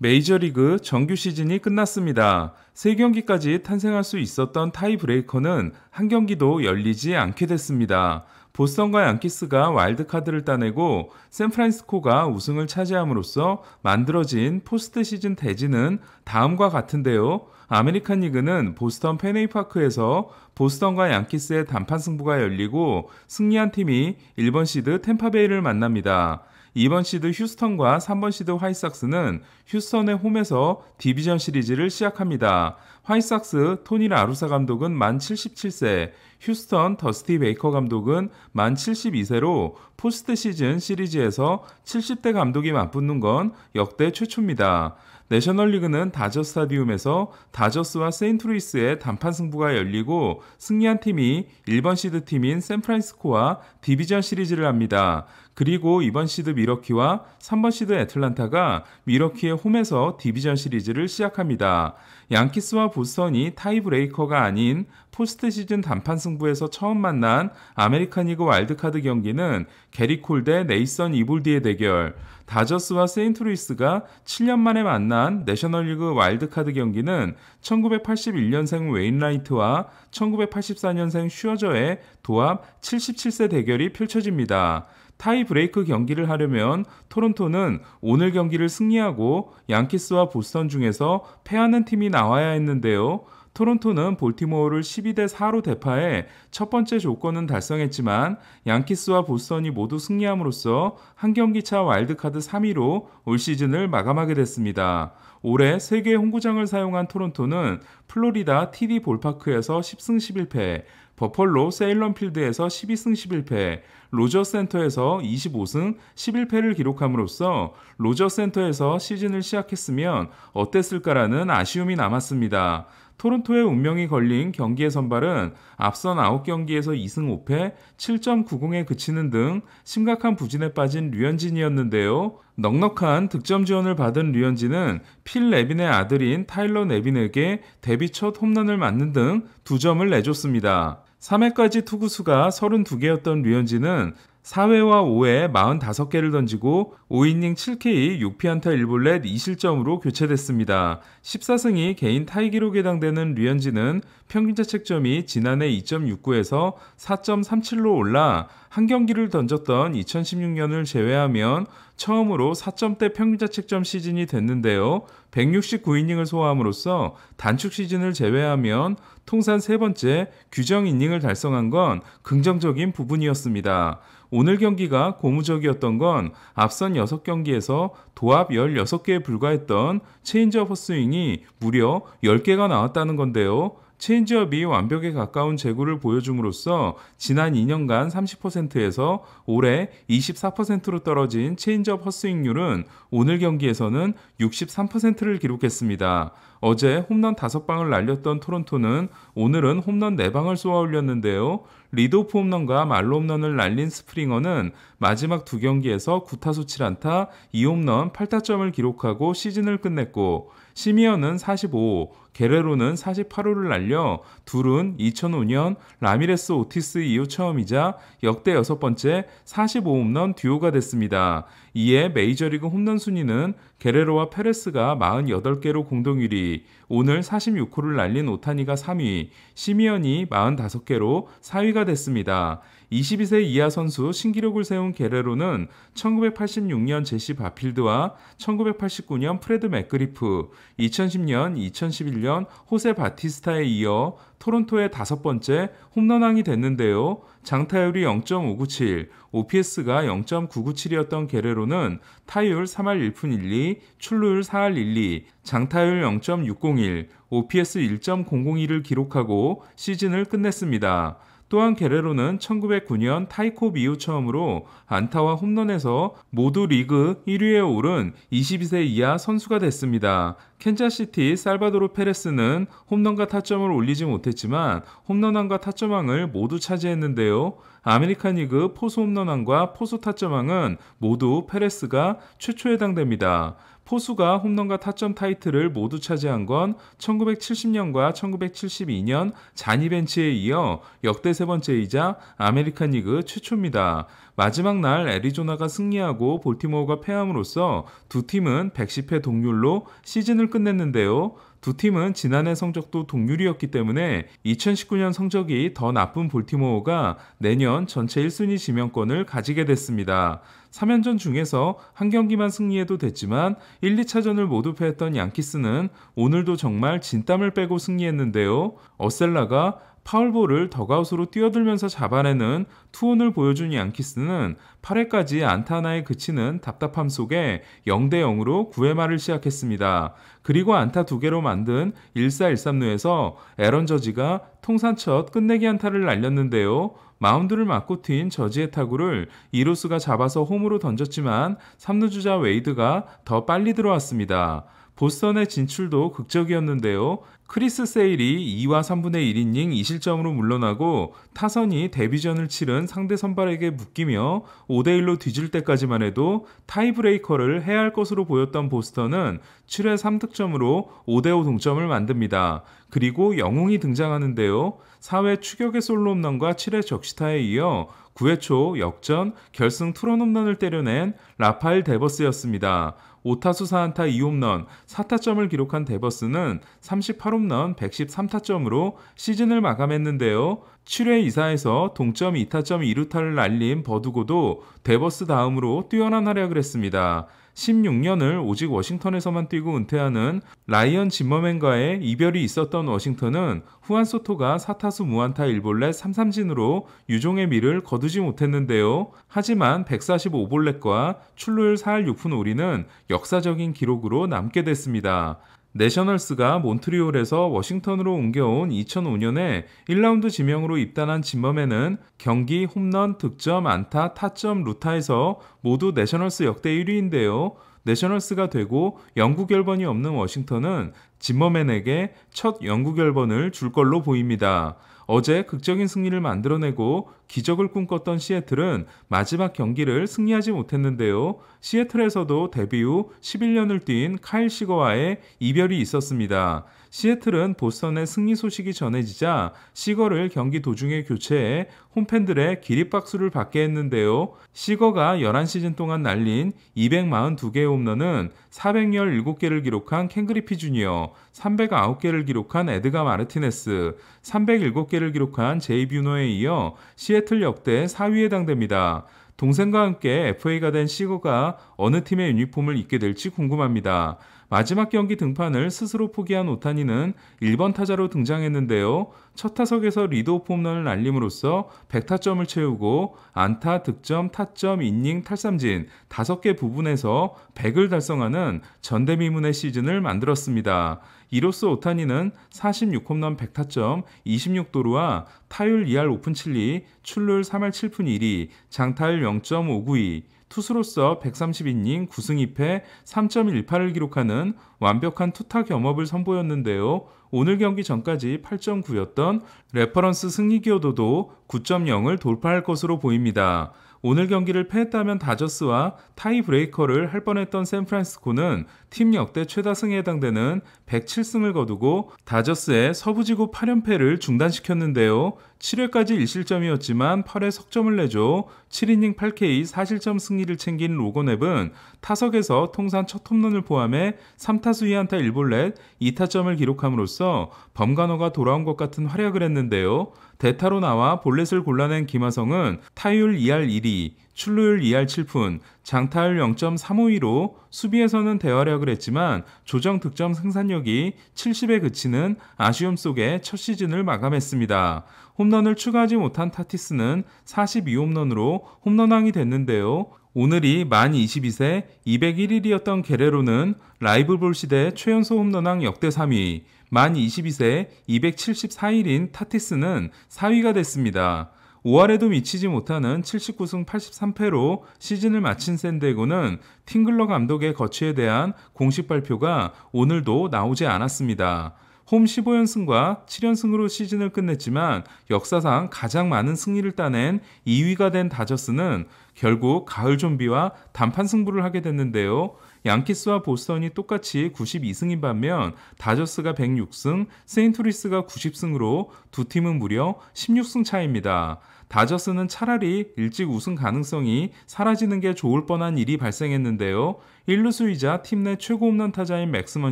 메이저리그 정규 시즌이 끝났습니다. 3경기까지 탄생할 수 있었던 타이브레이커는 한 경기도 열리지 않게 됐습니다. 보스턴과 양키스가 와일드카드를 따내고 샌프란시스코가 우승을 차지함으로써 만들어진 포스트 시즌 대지는 다음과 같은데요. 아메리칸 리그는 보스턴 페네이파크에서 보스턴과 양키스의 단판 승부가 열리고 승리한 팀이 1번 시드 템파베이를 만납니다. 2번 시드 휴스턴과 3번 시드 화이삭스는 휴스턴의 홈에서 디비전 시리즈를 시작합니다. 화이삭스 토니 라루사 감독은 만 77세, 휴스턴 더스티 베이커 감독은 만 72세로 포스트 시즌 시리즈에서 70대 감독이 맞붙는 건 역대 최초입니다. 내셔널리그는 다저 스타디움에서 다저스와 세인트루이스의 단판 승부가 열리고 승리한 팀이 1번 시드 팀인 샌프란시스코와 디비전 시리즈를 합니다. 그리고 2번 시드 미러키와 3번 시드 애틀란타가 미러키의 홈에서 디비전 시리즈를 시작합니다. 양키스와 보스턴이 타이브레이커가 아닌 포스트 시즌 단판 승부에서 처음 만난 아메리칸 리그 와일드카드 경기는 게리콜 대 네이선 이블디의 대결, 다저스와 세인트루이스가 7년 만에 만난 내셔널리그 와일드카드 경기는 1981년생 웨인라이트와 1984년생 슈어저의 도합 77세 대결이 펼쳐집니다. 타이 브레이크 경기를 하려면 토론토는 오늘 경기를 승리하고 양키스와 보스턴 중에서 패하는 팀이 나와야 했는데요. 토론토는 볼티모어를 12대 4로 대파해 첫 번째 조건은 달성했지만 양키스와 보스턴이 모두 승리함으로써 한 경기 차 와일드카드 3위로 올 시즌을 마감하게 됐습니다. 올해 세계 홍구장을 사용한 토론토는 플로리다 TD 볼파크에서 10승 11패, 버펄로 세일런필드에서 12승 11패, 로저센터에서 25승 11패를 기록함으로써 로저센터에서 시즌을 시작했으면 어땠을까라는 아쉬움이 남았습니다. 토론토의 운명이 걸린 경기의 선발은 앞선 9경기에서 2승 5패, 7.90에 그치는 등 심각한 부진에 빠진 류현진이었는데요. 넉넉한 득점 지원을 받은 류현진은 필 레빈의 아들인 타일러 레빈에게 데뷔 첫 홈런을 맞는 등 두 점을 내줬습니다. 3회까지 투구수가 32개였던 류현진은 4회와 5회 45개를 던지고 5이닝 7K 6피안타 1볼넷 2실점으로 교체됐습니다. 14승이 개인 타이 기록에 해당되는 류현진은 평균 자책점이 지난해 2.69에서 4.37로 올라 한 경기를 던졌던 2016년을 제외하면 처음으로 4점대 평균 자책점 시즌이 됐는데요. 169이닝을 소화함으로써 단축 시즌을 제외하면 통산 세 번째 규정 이닝을 달성한 건 긍정적인 부분이었습니다. 오늘 경기가 고무적이었던 건 앞선 6경기에서 도합 16개에 불과했던 체인지업 헛스윙이 무려 10개가 나왔다는 건데요. 체인지업이 완벽에 가까운 재구를 보여줌으로써 지난 2년간 30%에서 올해 24%로 떨어진 체인지업 허스윙률은 오늘 경기에서는 63%를 기록했습니다. 어제 홈런 5방을 날렸던 토론토는 오늘은 홈런 4방을 쏘아 올렸는데요. 리드오프 홈런과 말로 홈런을 날린 스프링어는 마지막 두 경기에서 9타수 7안타 2홈런 8타점을 기록하고 시즌을 끝냈고 시미어는 45호, 게레로는 48호를 날려 둘은 2005년 라미레스 오티스 이후 처음이자 역대 여섯 번째 45홈런 듀오가 됐습니다. 이에 메이저리그 홈런 순위는 게레로와 페레스가 48개로 공동 1위, 오늘 46호를 날린 오타니가 3위, 시미언이 45개로 4위가 됐습니다. 22세 이하 선수 신기록을 세운 게레로는 1986년 제시 바필드와 1989년 프레드 맥그리프, 2010년, 2011년 호세 바티스타에 이어 토론토의 다섯 번째 홈런왕이 됐는데요. 장타율이 0.597, OPS가 0.997이었던 게레로는 타율 3할 1푼 1리, 출루율 4할 1리, 장타율 0.601, OPS 1 0 0 1을 기록하고 시즌을 끝냈습니다. 또한 게레로는 1909년 타이코 이후 처음으로 안타와 홈런에서 모두 리그 1위에 오른 22세 이하 선수가 됐습니다. 캔자시티 살바도르 페레스는 홈런과 타점을 올리지 못했지만 홈런왕과 타점왕을 모두 차지했는데요. 아메리칸 리그 포수 홈런왕과 포수 타점왕은 모두 페레스가 최초에 해당됩니다. 포수가 홈런과 타점 타이틀을 모두 차지한 건 1970년과 1972년 자니 벤치에 이어 역대 세 번째이자 아메리칸 리그 최초입니다. 마지막 날 애리조나가 승리하고 볼티모어가 패함으로써 두 팀은 110회 동률로 시즌을 끝냈는데요. 두 팀은 지난해 성적도 동률이었기 때문에 2019년 성적이 더 나쁜 볼티모어가 내년 전체 1순위 지명권을 가지게 됐습니다. 3연전 중에서 한 경기만 승리해도 됐지만 1, 2차전을 모두 패했던 양키스는 오늘도 정말 진땀을 빼고 승리했는데요. 어셀라가 파울볼을 더가웃으로 뛰어들면서 잡아내는 투혼을 보여준 양키스는 8회까지 안타 하나에 그치는 답답함 속에 0대 0으로 9회 말을 시작했습니다. 그리고 안타 2개로 만든 1-4-1-3루에서 에런 저지가 통산첫 끝내기 안타를 날렸는데요. 마운드를 맞고 트인 저지의 타구를 이로스가 잡아서 홈으로 던졌지만 3루 주자 웨이드가 더 빨리 들어왔습니다. 보스턴의 진출도 극적이었는데요. 크리스 세일이 2와 3분의 1이닝 2실점으로 물러나고 타선이 데뷔전을 치른 상대 선발에게 묶이며 5대1로 뒤질 때까지만 해도 타이브레이커를 해야 할 것으로 보였던 보스턴은 7회 3득점으로 5대5 동점을 만듭니다. 그리고 영웅이 등장하는데요. 4회 추격의 솔로 홈런과 7회 적시타에 이어 9회 초 역전 결승 투런 홈런을 때려낸 라파엘 데버스였습니다. 5타수 4안타 2홈런, 4타점을 기록한 데버스는 38홈런 113타점으로 시즌을 마감했는데요. 7회 이사에서 동점 2타점 2루타를 날린 버두고도 데버스 다음으로 뛰어난 활약을 했습니다. 16년을 오직 워싱턴에서만 뛰고 은퇴하는 라이언 진머맨과의 이별이 있었던 워싱턴은 후안 소토가 4타수 무안타 1볼넷 3삼진으로 유종의 미를 거두지 못했는데요. 하지만 145볼넷과 출루율 4할 6푼 오리는 역사적인 기록으로 남게 됐습니다. 내셔널스가 몬트리올에서 워싱턴으로 옮겨온 2005년에 1라운드 지명으로 입단한 진범에는 경기, 홈런, 득점, 안타, 타점, 루타에서 모두 내셔널스 역대 1위인데요. 내셔널스가 되고 영국 열번이 없는 워싱턴은 진머맨에게 첫 영국 열번을 줄 걸로 보입니다. 어제 극적인 승리를 만들어내고 기적을 꿈꿨던 시애틀은 마지막 경기를 승리하지 못했는데요. 시애틀에서도 데뷔 후 11년을 뛴 카일 시거와의 이별이 있었습니다. 시애틀은 보스턴의 승리 소식이 전해지자 시거를 경기 도중에 교체해 홈팬들의 기립박수를 받게 했는데요. 시거가 11시즌 동안 날린 242개의 홈런은 417개를 기록한 캥그리피 주니어, 309개를 기록한 에드가 마르티네스, 307개를 기록한 제이 뷰노에 이어 시애틀 역대 4위에 당됩니다 동생과 함께 FA가 된 시거가 어느 팀의 유니폼을 입게 될지 궁금합니다. 마지막 경기 등판을 스스로 포기한 오타니는 1번 타자로 등장했는데요. 첫 타석에서 리드오프 홈런을 날림으로써 100타점을 채우고 안타, 득점, 타점, 인닝, 탈삼진 5개 부분에서 100을 달성하는 전대미문의 시즌을 만들었습니다. 이로써 오타니는 46홈런 100타점 26도루와 타율 2할 5푼 7리, 출루율 3할 7푼 1리, 장타율 0.592, 투수로서 132이닝 9승 2패 3.18을 기록하는 완벽한 투타 겸업을 선보였는데요. 오늘 경기 전까지 8.9였던 레퍼런스 승리 기여도도 9.0을 돌파할 것으로 보입니다. 오늘 경기를 패했다면 다저스와 타이 브레이커를 할 뻔했던 샌프란시스코는 팀 역대 최다승에 해당되는 107승을 거두고 다저스의 서부지구 8연패를 중단시켰는데요. 7회까지 1실점이었지만 8회 석점을 내줘 7이닝 8K 4실점 승리를 챙긴 로건앱은 타석에서 통산 첫 홈런을 포함해 3타수 2안타 1볼넷 2타점을 기록함으로써 범간호가 돌아온 것 같은 활약을 했는데요. 대타로 나와 볼넷을 골라낸 김하성은 타율 2할 1위, 출루율 2할 7푼, 장타율 0.352로 수비에서는 대활약을 했지만 조정 득점 생산력이 70에 그치는 아쉬움 속에 첫 시즌을 마감했습니다. 홈런을 추가하지 못한 타티스는 42홈런으로 홈런왕이 됐는데요. 오늘이 만 22세 201일이었던 게레로는 라이브볼 시대 최연소 홈런왕 역대 3위, 만 22세 274일인 타티스는 4위가 됐습니다. 5할에도 미치지 못하는 79승 83패로 시즌을 마친 샌디에고는 팅글러 감독의 거취에 대한 공식 발표가 오늘도 나오지 않았습니다. 홈 15연승과 7연승으로 시즌을 끝냈지만 역사상 가장 많은 승리를 따낸 2위가 된 다저스는 결국 가을 좀비와 단판 승부를 하게 됐는데요. 양키스와 보스턴이 똑같이 92승인 반면 다저스가 106승, 세인트루이스가 90승으로 두 팀은 무려 16승 차입니다. 이 다저스는 차라리 일찍 우승 가능성이 사라지는 게 좋을 뻔한 일이 발생했는데요. 1루수이자 팀 내 최고 홈런 타자인 맥스먼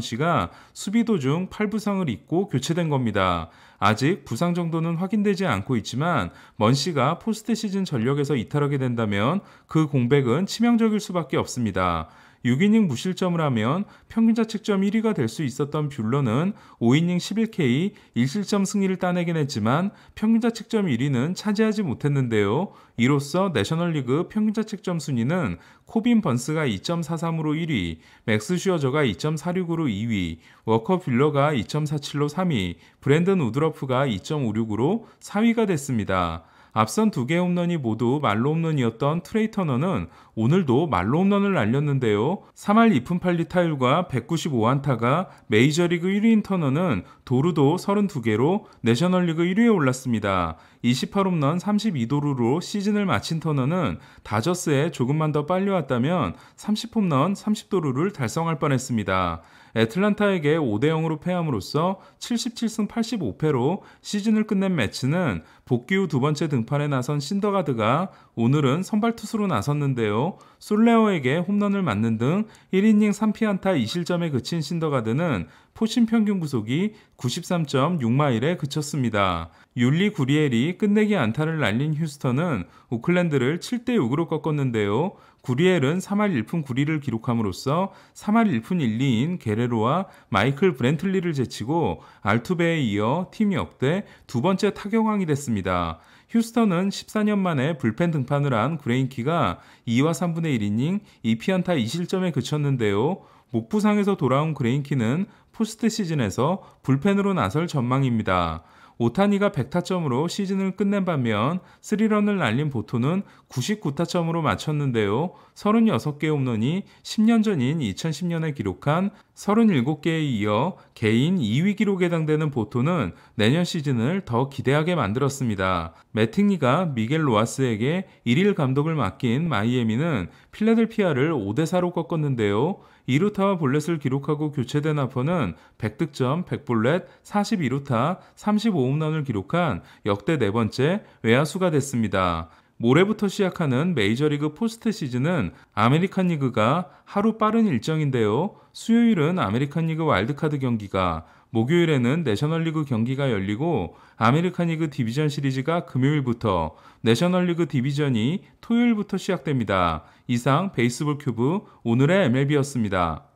씨가 수비 도중 팔부상을 입고 교체된 겁니다. 아직 부상 정도는 확인되지 않고 있지만 먼 씨가 포스트 시즌 전력에서 이탈하게 된다면 그 공백은 치명적일 수밖에 없습니다. 6이닝 무실점을 하면 평균자책점 1위가 될 수 있었던 뷰러는 5이닝 11K 1실점 승리를 따내긴 했지만 평균자책점 1위는 차지하지 못했는데요. 이로써 내셔널리그 평균자책점 순위는 코빈 번스가 2.43으로 1위, 맥스 슈어저가 2.46으로 2위, 워커 빌러가 2.47로 3위, 브랜든 우드러프가 2.56으로 4위가 됐습니다. 앞선 두 개 홈런이 모두 말로 홈런이었던 트레이 터너는 오늘도 말로 홈런을 날렸는데요. 3할 2푼 8리 타율과 195안타가 메이저리그 1위인 터너는 도루도 32개로 내셔널리그 1위에 올랐습니다. 28홈런 32도루로 시즌을 마친 터너는 다저스에 조금만 더 빨리 왔다면 30홈런 30도루를 달성할 뻔했습니다. 애틀란타에게 5대 0으로 패함으로써 77승 85패로 시즌을 끝낸 매치는 복귀 후 두 번째 등판에 나선 신더가드가 오늘은 선발 투수로 나섰는데요. 솔레오에게 홈런을 맞는 등 1이닝 3피안타 2실점에 그친 신더가드는 포신 평균 구속이 93.6마일에 그쳤습니다. 율리 구리엘이 끝내기 안타를 날린 휴스턴은 오클랜드를 7대6으로 꺾었는데요. 구리엘은 3할 1푼 9리를 기록함으로써 3할 1푼 1리인 게레로와 마이클 브렌틀리를 제치고 알투베에 이어 팀이 역대 두 번째 타격왕이 됐습니다. 휴스턴은 14년 만에 불펜 등판을 한 그레인키가 2와 3분의 1이닝 2피안타 2실점에 그쳤는데요. 목부상에서 돌아온 그레인키는 포스트 시즌에서 불펜으로 나설 전망입니다. 오타니가 100타점으로 시즌을 끝낸 반면 3런을 날린 보토는 99타점으로 마쳤는데요. 36개 홈런이 10년 전인 2010년에 기록한 37개에 이어 개인 2위 기록에 해당되는 보토는 내년 시즌을 더 기대하게 만들었습니다. 매팅리가 미겔 로아스에게 1일 감독을 맡긴 마이애미는 필라델피아를 5대4로 꺾었는데요. 2루타와 볼렛을 기록하고 교체된 아퍼는 100득점, 1 0 0볼렛 42루타, 35홈런을 기록한 역대 네 번째 외야수가 됐습니다. 모레부터 시작하는 메이저리그 포스트 시즌은 아메리칸 리그가 하루 빠른 일정인데요. 수요일은 아메리칸 리그 와일드카드 경기가, 목요일에는 내셔널리그 경기가 열리고 아메리칸 리그 디비전 시리즈가 금요일부터, 내셔널리그 디비전이 토요일부터 시작됩니다. 이상 베이스볼 큐브 오늘의 MLB였습니다.